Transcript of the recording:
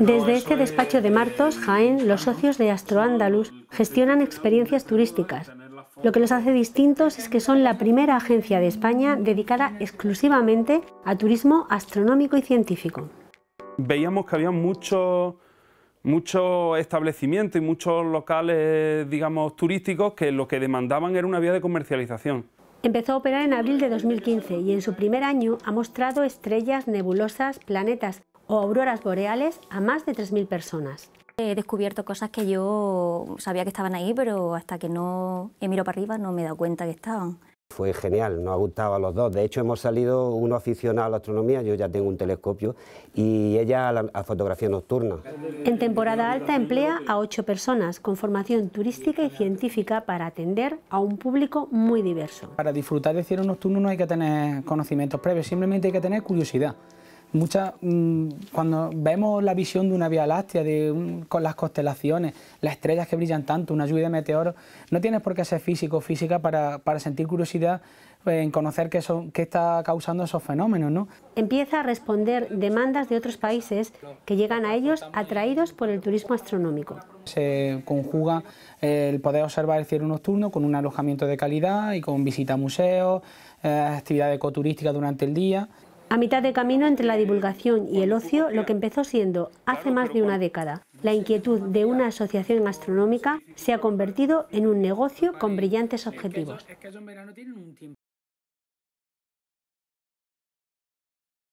Desde este despacho de Martos, Jaén, los socios de Astro Andalus gestionan experiencias turísticas. Lo que los hace distintos es que son la primera agencia de España dedicada exclusivamente a turismo astronómico y científico. Veíamos que había muchos mucho establecimientos y muchos locales, digamos, turísticos que lo que demandaban era una vía de comercialización. Empezó a operar en abril de 2015 y en su primer año ha mostrado estrellas, nebulosas, planetas o auroras boreales a más de 3.000 personas. He descubierto cosas que yo sabía que estaban ahí, pero hasta que no he mirado para arriba no me he dado cuenta que estaban. Fue genial, nos ha gustado a los dos. De hecho, hemos salido uno aficionado a la astronomía, yo ya tengo un telescopio, y ella a, la, fotografía nocturna. En temporada alta emplea a ocho personas con formación turística y científica para atender a un público muy diverso. Para disfrutar de cielo nocturno no hay que tener conocimientos previos, simplemente hay que tener curiosidad. Mucha, mm, cuando vemos la visión de una Vía Láctea, de con las constelaciones, las estrellas que brillan tanto, una lluvia de meteoros, no tienes por qué ser físico o física para, sentir curiosidad eh, en conocer qué, son, qué está causando esos fenómenos. ¿no? Empieza a responder demandas de otros países que llegan a ellos atraídos por el turismo astronómico. Se conjuga eh, el poder observar el cielo nocturno con un alojamiento de calidad y con visita a museos, eh, actividad ecoturística durante el día. A mitad de camino entre la divulgación y el ocio, lo que empezó siendo, hace más de una década, la inquietud de una asociación astronómica se ha convertido en un negocio con brillantes objetivos.